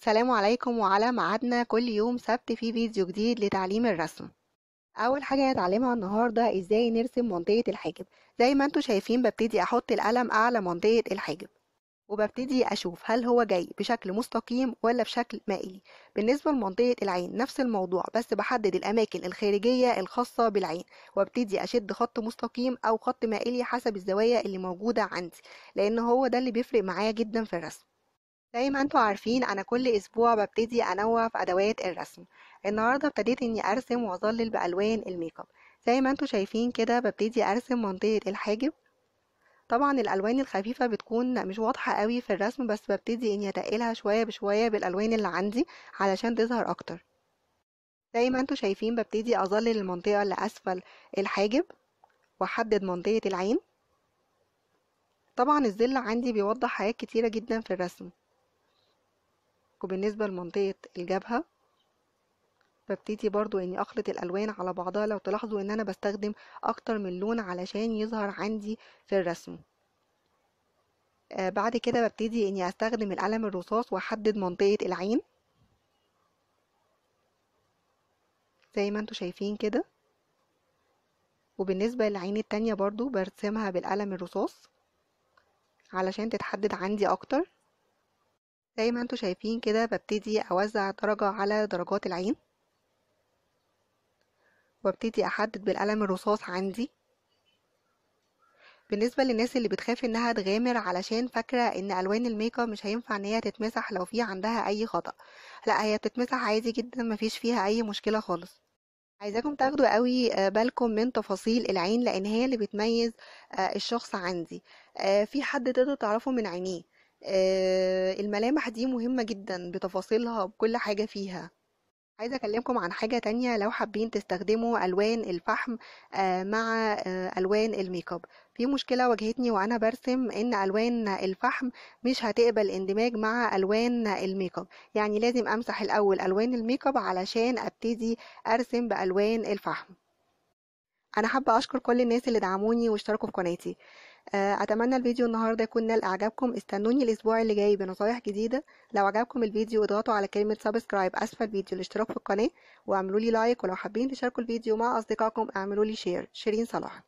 السلام عليكم وعلى ميعادنا كل يوم سبت في فيديو جديد لتعليم الرسم اول حاجه هنتعلمها النهارده ازاي نرسم منطقه الحاجب زي ما انتم شايفين ببتدي احط القلم اعلى منطقه الحاجب وببتدي اشوف هل هو جاي بشكل مستقيم ولا بشكل مائلي بالنسبه لمنطقه العين نفس الموضوع بس بحدد الاماكن الخارجيه الخاصه بالعين وابتدي اشد خط مستقيم او خط مائلي حسب الزوايا اللي موجوده عندي لان هو ده اللي بيفرق معايا جدا في الرسم زي ما انتوا عارفين انا كل اسبوع ببتدي انوع في ادوات الرسم النهارده ابتديت اني ارسم واظلل بالوان الميك اب زي ما انتوا شايفين كده ببتدي ارسم منطقه الحاجب طبعا الالوان الخفيفه بتكون مش واضحه قوي في الرسم بس ببتدي اني اتقلها شويه بشويه بالالوان اللي عندي علشان تظهر اكتر زي ما انتوا شايفين ببتدي اظلل المنطقه اللي اسفل الحاجب واحدد منطقه العين طبعا الظل عندي بيوضح حاجات كتيره جدا في الرسم وبالنسبة لمنطقة الجبهة ببتدي برضو اني اخلط الالوان على بعضها لو تلاحظوا ان انا بستخدم اكتر من لون علشان يظهر عندي في الرسم آه بعد كده ببتدي اني استخدم القلم الرصاص واحدد منطقة العين زي ما انتوا شايفين كده وبالنسبة للعين التانية برضو برسمها بالقلم الرصاص علشان تتحدد عندي اكتر زي ما انتوا شايفين كده ببتدي أوزع درجة على درجات العين وابتدي أحدد بالقلم الرصاص عندي بالنسبة للناس اللي بتخاف انها تغامر علشان فاكرة ان الوان الميك اب مش هينفع ان هي تتمسح لو في عندها اي خطأ لا هي بتتمسح عادي جدا مفيش فيها اي مشكلة خالص عايزاكم تاخدوا قوي آه، بالكم من تفاصيل العين لان هي اللي بتميز آه، الشخص عندي آه، في حد تقدروا تعرفه من عينيه آه الملامح دي مهمة جدا بتفاصيلها بكل حاجة فيها عايزة أكلمكم عن حاجة تانية لو حابين تستخدموا ألوان الفحم آه مع آه ألوان الميك اب في مشكلة واجهتني وأنا برسم إن ألوان الفحم مش هتقبل اندماج مع ألوان الميك اب يعني لازم أمسح الأول ألوان الميك اب علشان أبتدي أرسم بألوان الفحم أنا حابة أشكر كل الناس اللي دعموني واشتركوا في قناتي آه، اتمنى الفيديو النهارده يكون نال اعجابكم استنوني الاسبوع اللي جاي بنصايح جديده لو عجبكم الفيديو اضغطوا على كلمه سبسكرايب اسفل الفيديو الاشتراك في القناه واعملوا لي لايك ولو حابين تشاركوا الفيديو مع اصدقائكم اعملوا لي شير شيرين صلاح